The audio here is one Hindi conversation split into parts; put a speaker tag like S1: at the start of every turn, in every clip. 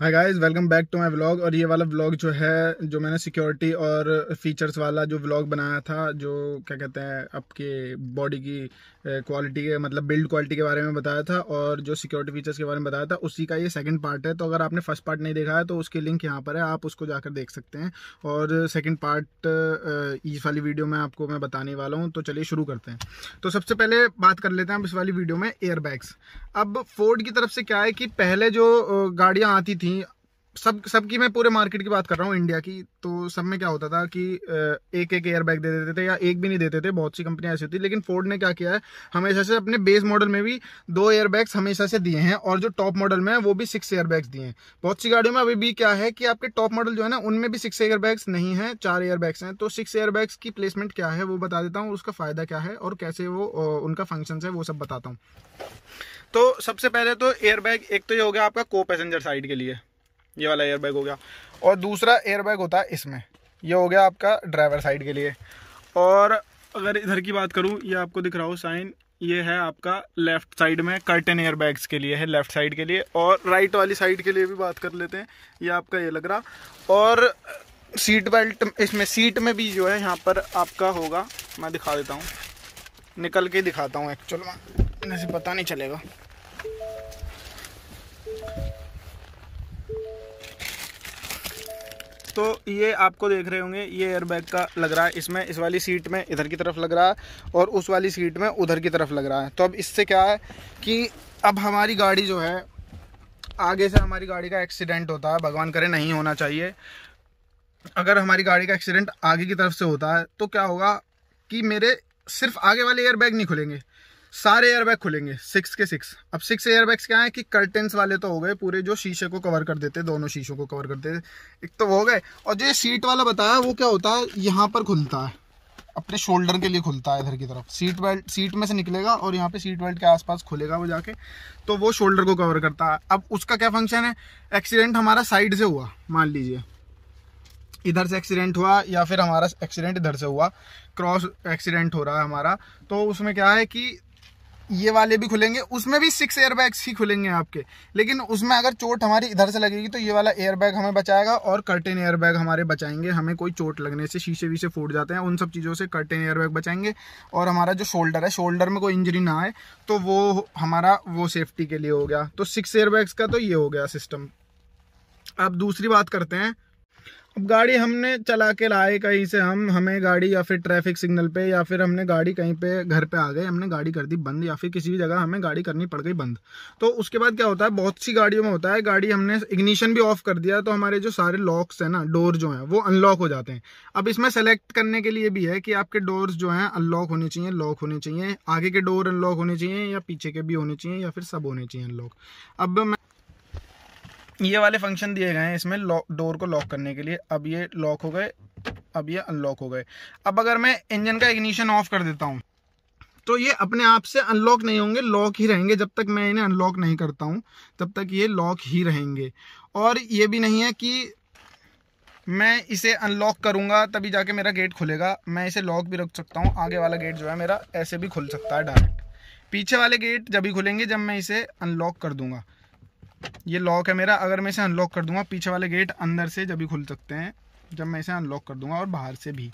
S1: hi guys welcome back to my vlog और ये वाला व्लॉग जो है जो मैंने सिक्योरिटी और फीचर्स वाला जो व्लॉग बनाया था जो क्या कहते हैं आपके बॉडी की क्वालिटी के मतलब बिल्ड क्वालिटी के बारे में बताया था और जो सिक्योरिटी फीचर्स के बारे में बताया था उसी का ये सेकंड पार्ट है तो अगर आपने फर्स्ट पार्ट नहीं देखा है तो उसकी लिंक यहाँ पर है आप उसको जाकर देख सकते हैं और सेकेंड पार्ट इस वाली वीडियो में आपको मैं बताने वाला हूँ तो चलिए शुरू करते हैं तो सबसे पहले बात कर लेते हैं हम इस वाली वीडियो में एयरबैग्स अब फोर्ड की तरफ से क्या है कि पहले जो गाड़ियाँ आती थी थी सब सबकी मैं पूरे मार्केट की बात कर रहा हूँ इंडिया की तो सब में क्या होता था कि एक एक एयरबैग दे देते थे या एक भी नहीं देते थे बहुत सी कंपनियां ऐसी होती लेकिन फोर्ड ने क्या किया है हमेशा से अपने बेस मॉडल में भी दो एयरबैग्स हमेशा से दिए हैं और जो टॉप मॉडल में है वो भी सिक्स एयरबैग्स दिए हैं बहुत सी गाड़ियों में अभी भी क्या है कि आपके टॉप मॉडल जो है ना उनमें भी सिक्स एयरबैग्स नहीं है चार एयरबैग्स हैं तो सिक्स एयरबैग्स की प्लेसमेंट क्या है वो बता देता हूँ उसका फ़ायदा क्या है और कैसे वो उनका फंक्शन है वो सब बताता हूँ तो सबसे पहले तो एयरबैग एक तो ये हो गया आपका को पैसेंजर साइड के लिए ये वाला एयरबैग हो गया और दूसरा एयरबैग होता है इसमें ये हो गया आपका ड्राइवर साइड के लिए और अगर इधर की बात करूँ ये आपको दिख रहा हो साइन ये है आपका लेफ़्ट साइड में कर्टन एयर बैग्स के लिए है लेफ़्ट साइड के लिए और राइट वाली साइड के लिए भी बात कर लेते हैं ये आपका ये लग रहा और सीट बेल्ट इसमें सीट में भी जो है यहाँ पर आपका होगा मैं दिखा देता हूँ निकल के दिखाता हूँ एक्चुअल में पता नहीं चलेगा तो ये आपको देख रहे होंगे ये एयरबैग का लग रहा है इसमें इस वाली सीट में इधर की तरफ लग रहा है और उस वाली सीट में उधर की तरफ लग रहा है तो अब इससे क्या है कि अब हमारी गाड़ी जो है आगे से हमारी गाड़ी का एक्सीडेंट होता है भगवान करे नहीं होना चाहिए अगर हमारी गाड़ी का एक्सीडेंट आगे की तरफ से होता है तो क्या होगा कि मेरे सिर्फ आगे वाले एयरबैग नहीं खुलेंगे सारे एयरबैग खुलेंगे सिक्स के सिक्स अब सिक्स एयरबैग्स क्या है कि कर्टेंस वाले तो हो गए पूरे जो शीशे को कवर कर देते दोनों शीशों को कवर कर देते एक तो वो हो गए और जो सीट वाला बताया वो क्या होता है यहाँ पर खुलता है अपने शोल्डर के लिए खुलता है इधर की तरफ सीट बेल्ट सीट में से निकलेगा और यहाँ पे सीट बेल्ट के आसपास खुलेगा वो जाके तो वो शोल्डर को कवर करता है अब उसका क्या फंक्शन है एक्सीडेंट हमारा साइड से हुआ मान लीजिए इधर से एक्सीडेंट हुआ या फिर हमारा एक्सीडेंट इधर से हुआ क्रॉस एक्सीडेंट हो रहा है हमारा तो उसमें क्या है कि ये वाले भी खुलेंगे उसमें भी सिक्स एयरबैग्स ही खुलेंगे आपके लेकिन उसमें अगर चोट हमारी इधर से लगेगी तो ये वाला एयरबैग हमें बचाएगा और कर्टेन एयरबैग हमारे बचाएंगे हमें कोई चोट लगने से शीशे वीशे फूट जाते हैं उन सब चीज़ों से कर्टेन एयरबैग बचाएंगे और हमारा जो शोल्डर है शोल्डर में कोई इंजरी ना आए तो वो हमारा वो सेफ्टी के लिए हो गया तो सिक्स एयरबैग्स का तो ये हो गया सिस्टम अब दूसरी बात करते हैं अब गाड़ी हमने चला के लाए कहीं से हम हमें गाड़ी या फिर ट्रैफिक सिग्नल पे या फिर हमने गाड़ी कहीं पे घर पे आ गए हमने गाड़ी कर दी बंद या फिर किसी भी जगह हमें गाड़ी करनी पड़ गई बंद तो उसके बाद क्या होता है बहुत सी गाड़ियों में होता है गाड़ी हमने इग्निशन भी ऑफ कर दिया तो हमारे जो सारे लॉक्स हैं ना डोर जो हैं वो अनलॉक हो जाते हैं अब इसमें सेलेक्ट करने के लिए भी है कि आपके डोर्स जो हैं अनलॉक होने चाहिए लॉक होने चाहिए आगे के डोर अनलॉक होने चाहिए या पीछे के भी होने चाहिए या फिर सब होने चाहिए अनलॉक अब मैं ये वाले फंक्शन दिए गए हैं इसमें डोर को लॉक करने के लिए अब ये लॉक हो गए अब ये अनलॉक हो गए अब अगर मैं इंजन का इग्निशन ऑफ कर देता हूँ तो ये अपने आप से अनलॉक नहीं होंगे लॉक ही रहेंगे जब तक मैं इन्हें अनलॉक नहीं करता हूँ तब तक ये लॉक ही रहेंगे और ये भी नहीं है कि मैं इसे अनलॉक करूँगा तभी जाके मेरा गेट खुलेगा मैं इसे लॉक भी रख सकता हूँ आगे वाला गेट जो है मेरा ऐसे भी खुल सकता है डायरेक्ट पीछे वाले गेट जब भी खुलेंगे जब मैं इसे अनलॉक कर दूंगा ये लॉक है मेरा अगर मैं इसे अनलॉक कर दूंगा पीछे वाले गेट अंदर से जब भी खुल सकते हैं जब मैं इसे अनलॉक कर दूंगा और बाहर से भी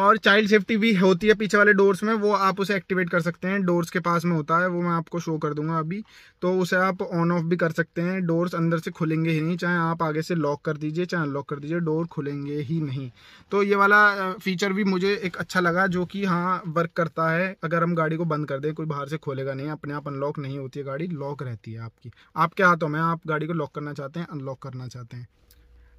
S1: और चाइल्ड सेफ्टी भी होती है पीछे वाले डोर्स में वो आप उसे एक्टिवेट कर सकते हैं डोर्स के पास में होता है वो मैं आपको शो कर दूंगा अभी तो उसे आप ऑन ऑफ भी कर सकते हैं डोर्स अंदर से खुलेंगे ही नहीं चाहे आप आगे से लॉक कर दीजिए चाहे अनलॉक कर दीजिए डोर खुलेंगे ही नहीं तो ये वाला फीचर भी मुझे एक अच्छा लगा जो कि हाँ वर्क करता है अगर हम गाड़ी को बंद कर दें कोई बाहर से खोलेगा नहीं अपने आप अनलॉक नहीं होती है गाड़ी लॉक रहती है आपकी आपके हाथों में आप गाड़ी को लॉक करना चाहते हैं अनलॉक करना चाहते हैं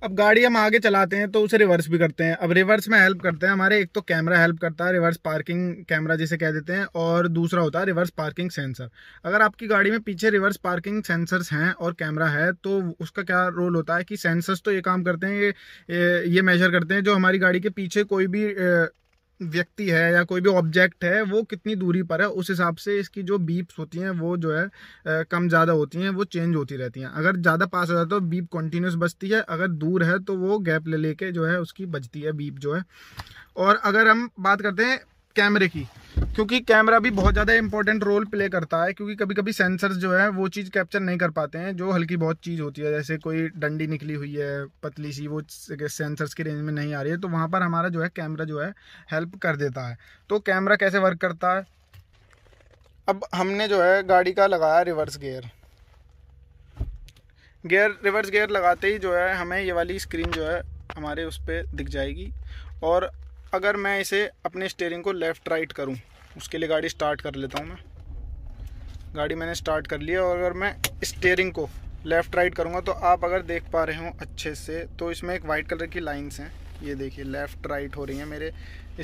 S1: अब गाड़ी हम आगे चलाते हैं तो उसे रिवर्स भी करते हैं अब रिवर्स में हेल्प करते हैं हमारे एक तो कैमरा हेल्प करता है रिवर्स पार्किंग कैमरा जिसे कह देते हैं और दूसरा होता है रिवर्स पार्किंग सेंसर अगर आपकी गाड़ी में पीछे रिवर्स पार्किंग सेंसर्स हैं और कैमरा है तो उसका क्या रोल होता है कि सेंसर्स तो ये काम करते हैं ये ये मेजर करते हैं जो हमारी गाड़ी के पीछे कोई भी व्यक्ति है या कोई भी ऑब्जेक्ट है वो कितनी दूरी पर है उस हिसाब से इसकी जो बीप्स होती हैं वो जो है आ, कम ज़्यादा होती हैं वो चेंज होती रहती हैं अगर ज़्यादा पास हो जाता है तो बीप कंटिन्यूस बजती है अगर दूर है तो वो गैप ले लेके जो है उसकी बजती है बीप जो है और अगर हम बात करते हैं कैमरे की क्योंकि कैमरा भी बहुत ज़्यादा इंपॉर्टेंट रोल प्ले करता है क्योंकि कभी कभी सेंसर्स जो है वो चीज़ कैप्चर नहीं कर पाते हैं जो हल्की बहुत चीज़ होती है जैसे कोई डंडी निकली हुई है पतली सी वो सेंसर्स की रेंज में नहीं आ रही है तो वहाँ पर हमारा जो है कैमरा जो है हेल्प कर देता है तो कैमरा कैसे वर्क करता है अब हमने जो है गाड़ी का लगाया reverse gear gear reverse gear लगाते ही जो है हमें ये वाली स्क्रीन जो है हमारे उस पर दिख जाएगी और अगर मैं इसे अपने स्टेयरिंग को लेफ़्ट राइट करूँ उसके लिए गाड़ी स्टार्ट कर लेता हूँ मैं गाड़ी मैंने स्टार्ट कर लिया और अगर मैं स्टेयरिंग को लेफ़्ट राइट करूँगा तो आप अगर देख पा रहे हो अच्छे से तो इसमें एक वाइट कलर की लाइन्स हैं ये देखिए लेफ़्ट राइट हो रही है मेरे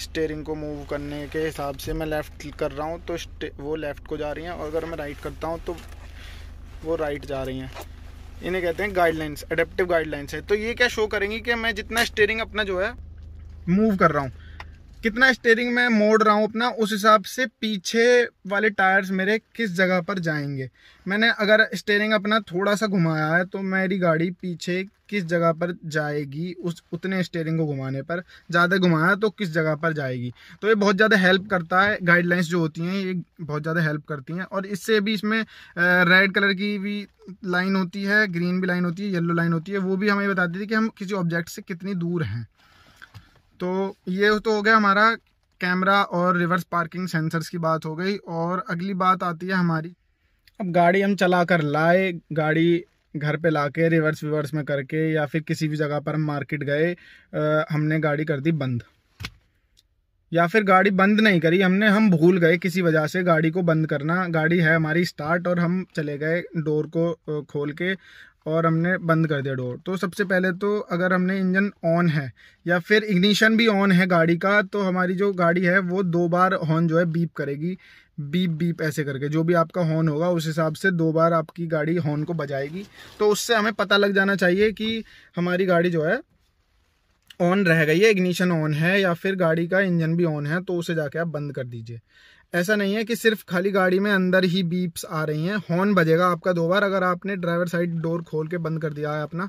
S1: स्टेयरिंग को मूव करने के हिसाब से मैं लेफ़्ट कर रहा हूँ तो वो लेफ़्ट को जा रही हैं और अगर मैं राइट करता हूँ तो वो राइट जा रही हैं इन्हें कहते हैं गाइडलाइंस एडेप्टिव गाइडलाइंस है तो ये क्या शो करेंगी कि मैं जितना स्टेयरिंग अपना जो है मूव कर रहा हूँ कितना स्टेयरिंग में मोड़ रहा हूँ अपना उस हिसाब से पीछे वाले टायर्स मेरे किस जगह पर जाएंगे मैंने अगर स्टेयरिंग अपना थोड़ा सा घुमाया है तो मेरी गाड़ी पीछे किस जगह पर जाएगी उस उतने स्टेयरिंग को घुमाने पर ज़्यादा घुमाया तो किस जगह पर जाएगी तो ये बहुत ज़्यादा हेल्प करता है गाइडलाइंस जो होती हैं ये बहुत ज़्यादा हेल्प करती हैं और इससे भी इसमें रेड कलर की भी लाइन होती है ग्रीन भी लाइन होती है येलो लाइन होती है वो भी हमें बताती थी कि हम किसी ऑब्जेक्ट से कितनी दूर हैं तो ये तो हो गया हमारा कैमरा और रिवर्स पार्किंग सेंसर्स की बात हो गई और अगली बात आती है हमारी अब गाड़ी हम चला कर लाए गाड़ी घर पे ला के रिवर्स विवर्स में करके या फिर किसी भी जगह पर हम मार्केट गए आ, हमने गाड़ी कर दी बंद या फिर गाड़ी बंद नहीं करी हमने हम भूल गए किसी वजह से गाड़ी को बंद करना गाड़ी है हमारी स्टार्ट और हम चले गए डोर को खोल के और हमने बंद कर दिया डोर तो सबसे पहले तो अगर हमने इंजन ऑन है या फिर इग्निशन भी ऑन है गाड़ी का तो हमारी जो गाड़ी है वो दो बार हॉर्न जो है बीप करेगी बीप बीप ऐसे करके जो भी आपका हॉर्न होगा उस हिसाब से दो बार आपकी गाड़ी हॉर्न को बजाएगी तो उससे हमें पता लग जाना चाहिए कि हमारी गाड़ी जो है ऑन रह गई है इग्निशन ऑन है या फिर गाड़ी का इंजन भी ऑन है तो उसे जाके आप बंद कर दीजिए ऐसा नहीं है कि सिर्फ खाली गाड़ी में अंदर ही बीप्स आ रही हैं हॉर्न बजेगा आपका दो बार अगर आपने ड्राइवर साइड डोर खोल के बंद कर दिया है अपना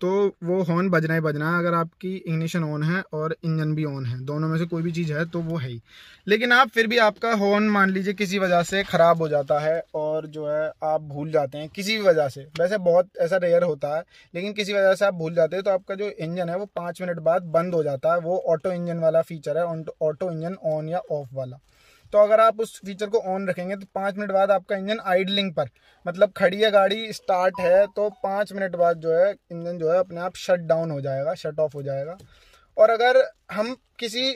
S1: तो वो हॉर्न बजना ही बजना है अगर आपकी इग्निशन ऑन है और इंजन भी ऑन है दोनों में से कोई भी चीज़ है तो वो है ही लेकिन आप फिर भी आपका हॉर्न मान लीजिए किसी वजह से ख़राब हो जाता है और जो है आप भूल जाते हैं किसी भी वजह से वैसे बहुत ऐसा रेयर होता है लेकिन किसी वजह से आप भूल जाते हैं तो आपका जो इंजन है वो पाँच मिनट बाद बंद हो जाता है वो ऑटो इंजन वाला फीचर है ऑटो इंजन ऑन या ऑफ वाला तो अगर आप उस फीचर को ऑन रखेंगे तो पाँच मिनट बाद आपका इंजन आइडलिंग पर मतलब खड़ी है गाड़ी स्टार्ट है तो पाँच मिनट बाद जो है इंजन जो है अपने आप शट डाउन हो जाएगा शट ऑफ हो जाएगा और अगर हम किसी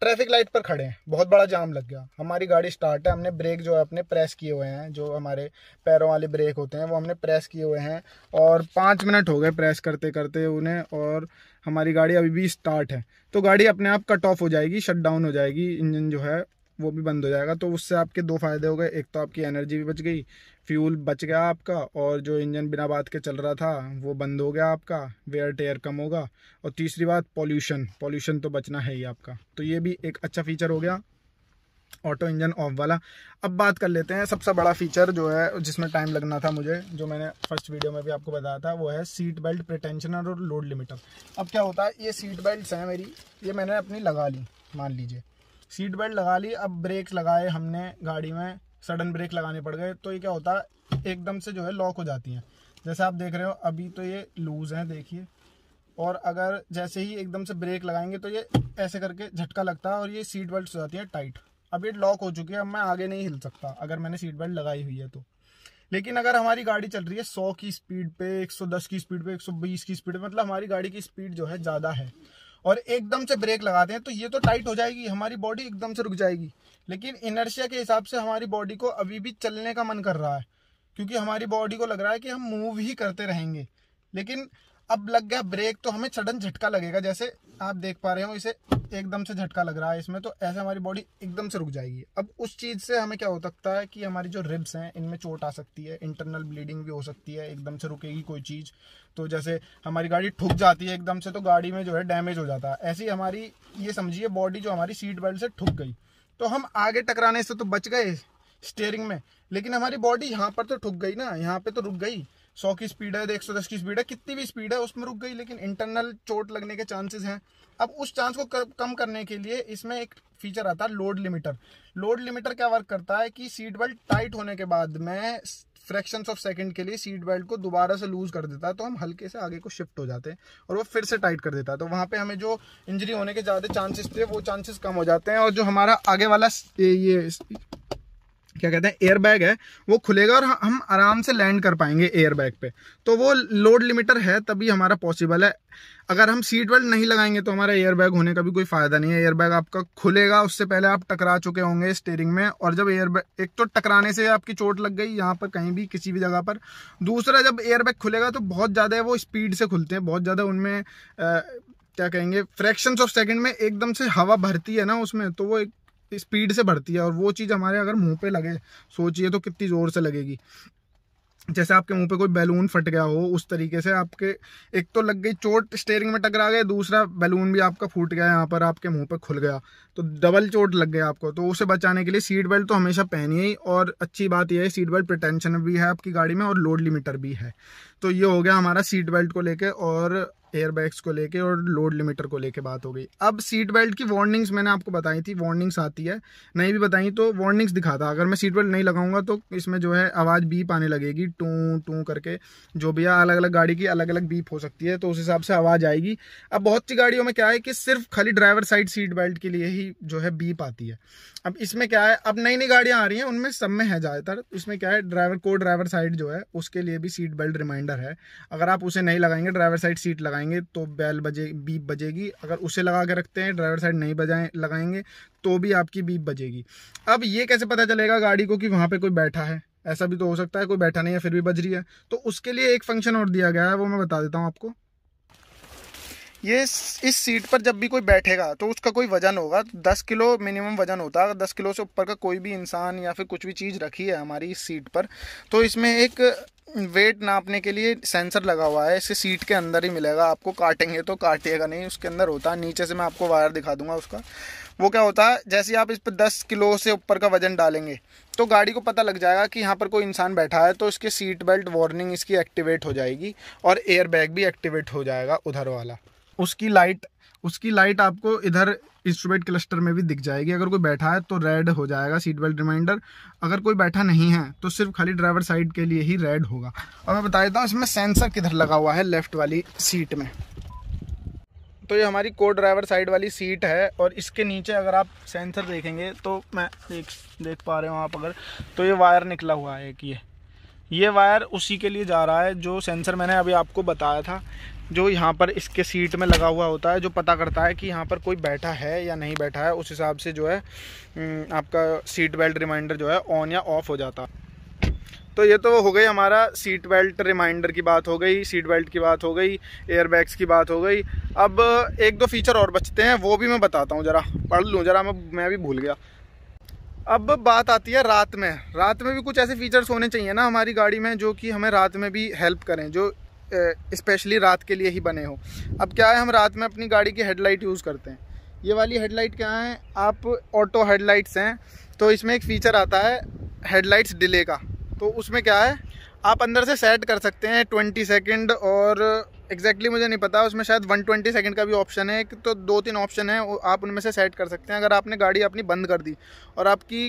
S1: ट्रैफिक लाइट पर खड़े हैं बहुत बड़ा जाम लग गया हमारी गाड़ी स्टार्ट है हमने ब्रेक जो है अपने प्रेस किए हुए हैं जो हमारे पैरों वाले ब्रेक होते हैं वो हमने प्रेस किए हुए हैं और पाँच मिनट हो गए प्रेस करते करते उन्हें और हमारी गाड़ी अभी भी स्टार्ट है तो गाड़ी अपने आप कट ऑफ हो जाएगी शट डाउन हो जाएगी इंजन जो है वो भी बंद हो जाएगा तो उससे आपके दो फायदे हो गए एक तो आपकी एनर्जी भी बच गई फ्यूल बच गया आपका और जो इंजन बिना बात के चल रहा था वो बंद हो गया आपका वेयर टेयर कम होगा और तीसरी बात पॉल्यूशन पॉल्यूशन तो बचना है ही आपका तो ये भी एक अच्छा फीचर हो गया ऑटो इंजन ऑफ वाला अब बात कर लेते हैं सबसे बड़ा फीचर जो है जिसमें टाइम लगना था मुझे जो मैंने फर्स्ट वीडियो में भी आपको बताया था वो है सीट बेल्ट प्रिटेंशनर और लोड लिमिटर अब क्या होता है ये सीट बेल्ट हैं मेरी ये मैंने अपनी लगा ली मान लीजिए सीट बेल्ट लगा ली अब ब्रेक लगाए हमने गाड़ी में सडन ब्रेक लगाने पड़ गए तो ये क्या होता है एकदम से जो है लॉक हो जाती हैं जैसे आप देख रहे हो अभी तो ये लूज़ हैं देखिए और अगर जैसे ही एकदम से ब्रेक लगाएंगे तो ये ऐसे करके झटका लगता है और ये सीट बेल्ट हो जाती है टाइट अब ये लॉक हो चुकी है अब मैं आगे नहीं हिल सकता अगर मैंने सीट बेल्ट लगाई हुई है तो लेकिन अगर हमारी गाड़ी चल रही है 100 की स्पीड पे 110 की स्पीड पे 120 की स्पीड पे मतलब हमारी गाड़ी की स्पीड जो है ज़्यादा है और एकदम से ब्रेक लगाते हैं तो ये तो टाइट हो जाएगी हमारी बॉडी एकदम से रुक जाएगी लेकिन इनर्शिया के हिसाब से हमारी बॉडी को अभी भी चलने का मन कर रहा है क्योंकि हमारी बॉडी को लग रहा है कि हम मूव ही करते रहेंगे लेकिन अब लग गया ब्रेक तो हमें सडन झटका लगेगा जैसे आप देख पा रहे हो इसे एकदम से झटका लग रहा है इसमें तो ऐसे हमारी बॉडी एकदम से रुक जाएगी अब उस चीज़ से हमें क्या हो सकता है कि हमारी जो रिब्स हैं इनमें चोट आ सकती है इंटरनल ब्लीडिंग भी हो सकती है एकदम से रुकेगी कोई चीज़ तो जैसे हमारी गाड़ी ठुक जाती है एकदम से तो गाड़ी में जो है डैमेज हो जाता है ऐसी हमारी ये समझिए बॉडी जो हमारी सीट बेल्ट से ठुक गई तो हम आगे टकराने से तो बच गए स्टेयरिंग में लेकिन हमारी बॉडी यहाँ पर तो ठुक गई ना यहाँ पे तो रुक गई सौ की स्पीड है एक सौ दस की स्पीड है कितनी भी स्पीड है उसमें रुक गई लेकिन इंटरनल चोट लगने के चांसेस हैं अब उस चांस को कर, कम करने के लिए इसमें एक फीचर आता है लोड लिमिटर लोड लिमिटर क्या वर्क करता है कि सीट बेल्ट टाइट होने के बाद में फ्रैक्शंस ऑफ सेकंड के लिए सीट बेल्ट को दोबारा से लूज कर देता है तो हम हल्के से आगे को शिफ्ट हो जाते हैं और वो फिर से टाइट कर देता है तो वहाँ पे हमें जो इंजरी होने के ज़्यादा चांसेस थे वो चांसेस कम हो जाते हैं और जो हमारा आगे वाला ये क्या कहते हैं एयरबैग है वो खुलेगा और हम आराम से लैंड कर पाएंगे एयरबैग पे तो वो लोड लिमिटर है तभी हमारा पॉसिबल है अगर हम सीट बेल्ट नहीं लगाएंगे तो हमारा एयरबैग होने का भी कोई फ़ायदा नहीं है एयरबैग आपका खुलेगा उससे पहले आप टकरा चुके होंगे स्टेयरिंग में और जब एयरबैग एक तो टकराने से आपकी चोट लग गई यहाँ पर कहीं भी किसी भी जगह पर दूसरा जब एयरबैग खुलेगा तो बहुत ज़्यादा वो स्पीड से खुलते हैं बहुत ज़्यादा उनमें क्या कहेंगे फ्रैक्शंस ऑफ सेकंड में एकदम से हवा भरती है ना उसमें तो वो एक स्पीड से बढ़ती है और वो चीज़ हमारे अगर मुंह पे लगे सोचिए तो कितनी ज़ोर से लगेगी जैसे आपके मुंह पे कोई बैलून फट गया हो उस तरीके से आपके एक तो लग गई चोट स्टेयरिंग में टकरा गए दूसरा बैलून भी आपका फूट गया यहाँ पर आपके मुंह पे खुल गया तो डबल चोट लग गया आपको तो उसे बचाने के लिए सीट बेल्ट तो हमेशा पहनिए ही और अच्छी बात यह है सीट बेल्ट प्रटेंशन भी है आपकी गाड़ी में और लोड लिमिटर भी है तो ये हो गया हमारा सीट बेल्ट को लेकर और एयरबैग्स को लेके और लोड लिमिटर को लेके बात हो गई अब सीट बेल्ट की वार्निंग्स मैंने आपको बताई थी वार्निंग्स आती है नहीं भी बताई तो वार्निंग्स दिखाता अगर मैं सीट बेल्ट नहीं लगाऊंगा तो इसमें जो है आवाज़ बीप आने लगेगी टू टू करके जो भी है अलग अलग गाड़ी की अलग अलग बीप हो सकती है तो उस हिसाब से आवाज़ आएगी अब बहुत सी गाड़ियों में क्या है कि सिर्फ खाली ड्राइवर साइड सीट बेल्ट के लिए ही जो है बीप आती है अब इसमें क्या है अब नई नई गाड़ियाँ आ रही हैं उनमें सब में है ज़्यादातर इसमें क्या है ड्राइवर को ड्राइवर साइड जो है उसके लिए भी सीट बेल्ट रिमाइंडर है अगर आप उसे नहीं लगाएंगे ड्राइवर साइड सीट लगाएंगे लगाएंगे तो बैल बजे बीप बजेगी अगर उसे लगा के रखते हैं ड्राइवर साइड नहीं बजाएं लगाएंगे तो भी आपकी बीप बजेगी अब ये कैसे पता चलेगा गाड़ी को कि वहाँ पर कोई बैठा है ऐसा भी तो हो सकता है कोई बैठा नहीं है फिर भी बज रही है तो उसके लिए एक फंक्शन और दिया गया है वो मैं बता देता हूँ आपको ये इस सीट पर जब भी कोई बैठेगा तो उसका कोई वजन होगा तो दस किलो मिनिमम वजन होता है अगर दस किलो से ऊपर का कोई भी इंसान या फिर कुछ भी चीज़ रखी है हमारी इस सीट पर तो इसमें एक वेट नापने के लिए सेंसर लगा हुआ है इसे सीट के अंदर ही मिलेगा आपको काटेंगे तो काटेगा नहीं उसके अंदर होता है नीचे से मैं आपको वायर दिखा दूंगा उसका वो क्या होता है जैसे आप इस पर दस किलो से ऊपर का वजन डालेंगे तो गाड़ी को पता लग जाएगा कि यहाँ पर कोई इंसान बैठा है तो इसके सीट बेल्ट वार्निंग इसकी एक्टिवेट हो जाएगी और एयर बैग भी एक्टिवेट हो जाएगा उधर वाला उसकी लाइट उसकी लाइट आपको इधर इंस्ट्रूमेंट क्लस्टर में भी दिख जाएगी अगर कोई बैठा है तो रेड हो जाएगा सीट बेल्ट रिमाइंडर अगर कोई बैठा नहीं है तो सिर्फ खाली ड्राइवर साइड के लिए ही रेड होगा और मैं बता देता हूँ इसमें सेंसर किधर लगा हुआ है लेफ्ट वाली सीट में तो ये हमारी को ड्राइवर साइड वाली सीट है और इसके नीचे अगर आप सेंसर देखेंगे तो मैं देख देख पा रहे हो आप अगर तो ये वायर निकला हुआ है एक ये ये वायर उसी के लिए जा रहा है जो सेंसर मैंने अभी आपको बताया था जो यहाँ पर इसके सीट में लगा हुआ होता है जो पता करता है कि यहाँ पर कोई बैठा है या नहीं बैठा है उस हिसाब से जो है हम्म, आपका सीट बेल्ट रिमाइंडर जो है ऑन या ऑफ हो जाता है तो ये तो हो गई हमारा सीट बेल्ट रिमाइंडर की बात हो गई सीट बेल्ट की बात हो गई एयरबैग्स की बात हो गई अब एक दो फीचर और बचते हैं वो भी मैं बताता हूँ ज़रा पढ़ लूँ ज़रा मैं मैं भी भूल गया अब बात आती है रात में रात में भी कुछ ऐसे फीचर्स होने चाहिए ना हमारी गाड़ी में जो कि हमें रात में भी हेल्प करें जो स्पेशली रात के लिए ही बने हो अब क्या है हम रात में अपनी गाड़ी की हेडलाइट यूज़ करते हैं ये वाली हेडलाइट क्या है आप ऑटो हेडलाइट्स हैं तो इसमें एक फ़ीचर आता है हेडलाइट्स डिले का तो उसमें क्या है आप अंदर से सेट कर सकते हैं ट्वेंटी सेकेंड और एग्जैक्टली exactly मुझे नहीं पता उसमें शायद 120 सेकेंड का भी ऑप्शन है तो दो तीन ऑप्शन है आप उनमें से सेट कर सकते हैं अगर आपने गाड़ी अपनी बंद कर दी और आपकी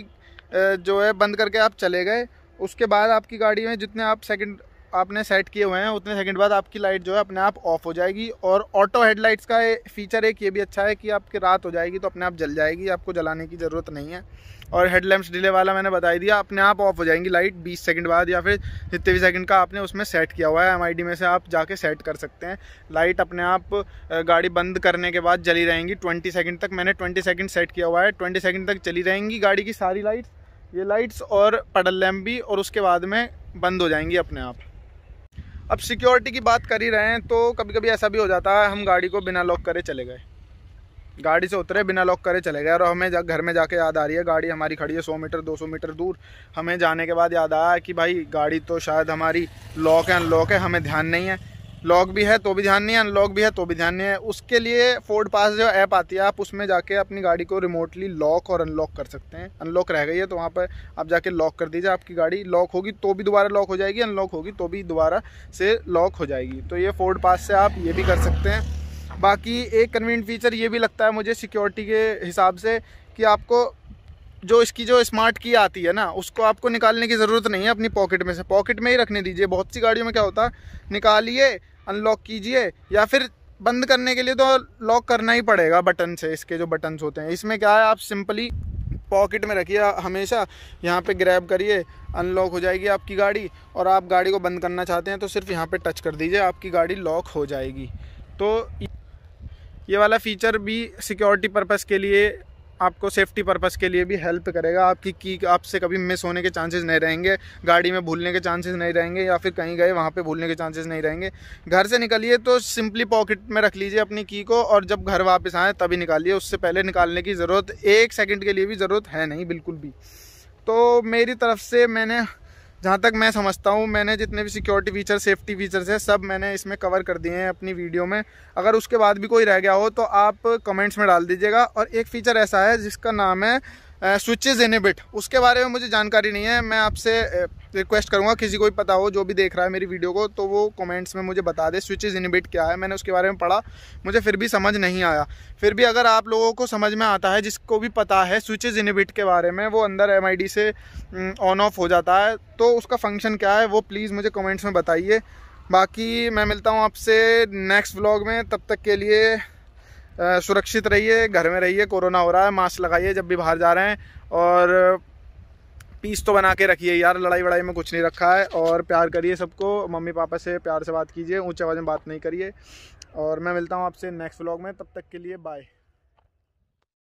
S1: जो है बंद करके आप चले गए उसके बाद आपकी गाड़ी में जितने आप सेकंड आपने सेट किए हुए हैं उतने सेकंड बाद आपकी लाइट जो है अपने आप ऑफ हो जाएगी और ऑटो हेडलाइट्स का फीचर एक ये भी अच्छा है कि आपके रात हो जाएगी तो अपने आप जल जाएगी आपको जलाने की ज़रूरत नहीं है और हेडलैम्प्स डिले वाला मैंने बताई दिया अपने आप ऑफ हो जाएंगी लाइट 20 सेकंड बाद या फिर जितने भी सेकंड का आपने उसमें सेट किया हुआ है एम में से आप जाके सेट कर सकते हैं लाइट अपने आप गाड़ी बंद करने के बाद जली रहेंगी 20 सेकंड तक मैंने 20 सेकंड सेट किया हुआ है 20 सेकंड तक चली रहेंगी गाड़ी की सारी लाइट्स ये लाइट्स और पडल लैम्प भी और उसके बाद में बंद हो जाएंगी अपने आप अब सिक्योरिटी की बात कर ही रहे हैं तो कभी कभी ऐसा भी हो जाता है हम गाड़ी को बिना लॉक करे चले गए गाड़ी से उतरे बिना लॉक करे चले गए और हमें जा, घर में जाके याद आ रही है गाड़ी हमारी खड़ी है सौ मीटर दो सौ मीटर दूर हमें जाने के बाद याद आया कि भाई गाड़ी तो शायद हमारी लॉक है अनलॉक है हमें ध्यान नहीं है लॉक भी है तो भी ध्यान नहीं है अनलॉक भी है तो भी ध्यान नहीं है उसके लिए फोर्ड पास जो ऐप आती है आप उसमें जाके अपनी गाड़ी को रिमोटली लॉक और अनलॉक कर सकते हैं अनलॉक रह गई है तो वहाँ पर आप जाके लॉक कर दीजिए आपकी गाड़ी लॉक होगी तो भी दोबारा लॉक हो जाएगी अनलॉक होगी तो भी दोबारा से लॉक हो जाएगी तो ये फोर्ड पास से आप ये भी कर सकते हैं बाकी एक कन्वीनियंट फीचर ये भी लगता है मुझे सिक्योरिटी के हिसाब से कि आपको जो इसकी जो स्मार्ट की आती है ना उसको आपको निकालने की ज़रूरत नहीं है अपनी पॉकेट में से पॉकेट में ही रखने दीजिए बहुत सी गाड़ियों में क्या होता है निकालिए अनलॉक कीजिए या फिर बंद करने के लिए तो लॉक करना ही पड़ेगा बटन से इसके जो बटन्स होते हैं इसमें क्या है आप सिंपली पॉकेट में रखिए हमेशा यहाँ पे ग्रैब करिए अनलॉक हो जाएगी आपकी गाड़ी और आप गाड़ी को बंद करना चाहते हैं तो सिर्फ यहाँ पे टच कर दीजिए आपकी गाड़ी लॉक हो जाएगी तो ये वाला फ़ीचर भी सिक्योरिटी पर्पज़ के लिए आपको सेफ्टी पर्पज़ के लिए भी हेल्प करेगा आपकी की आपसे कभी मिस होने के चांसेस नहीं रहेंगे गाड़ी में भूलने के चांसेस नहीं रहेंगे या फिर कहीं गए वहाँ पे भूलने के चांसेस नहीं रहेंगे घर से निकलिए तो सिंपली पॉकेट में रख लीजिए अपनी की को और जब घर वापस आएँ तभी निकालिए उससे पहले निकालने की ज़रूरत एक सेकेंड के लिए भी ज़रूरत है नहीं बिल्कुल भी तो मेरी तरफ से मैंने जहाँ तक मैं समझता हूँ मैंने जितने भी सिक्योरिटी फीचर सेफ्टी फीचर्स हैं सब मैंने इसमें कवर कर दिए हैं अपनी वीडियो में अगर उसके बाद भी कोई रह गया हो तो आप कमेंट्स में डाल दीजिएगा और एक फ़ीचर ऐसा है जिसका नाम है स्विचेज इनिबिट उसके बारे में मुझे जानकारी नहीं है मैं आपसे रिक्वेस्ट करूँगा किसी को भी पता हो जो भी देख रहा है मेरी वीडियो को तो वो कमेंट्स में मुझे बता दे स्विचेज इनिबिट क्या है मैंने उसके बारे में पढ़ा मुझे फिर भी समझ नहीं आया फिर भी अगर आप लोगों को समझ में आता है जिसको भी पता है स्विचेज इनिबिट के बारे में वो अंदर एम से ऑन ऑफ हो जाता है तो उसका फंक्शन क्या है वो प्लीज़ मुझे कॉमेंट्स में बताइए बाकी मैं मिलता हूँ आपसे नेक्स्ट ब्लॉग में तब तक के लिए सुरक्षित रहिए घर में रहिए कोरोना हो रहा है मास्क लगाइए जब भी बाहर जा रहे हैं और पीस तो बना के रखिए यार लड़ाई वड़ाई में कुछ नहीं रखा है और प्यार करिए सबको मम्मी पापा से प्यार से बात कीजिए ऊँचे आवाज़ में बात नहीं करिए और मैं मिलता हूँ आपसे नेक्स्ट व्लॉग में तब तक के लिए बाय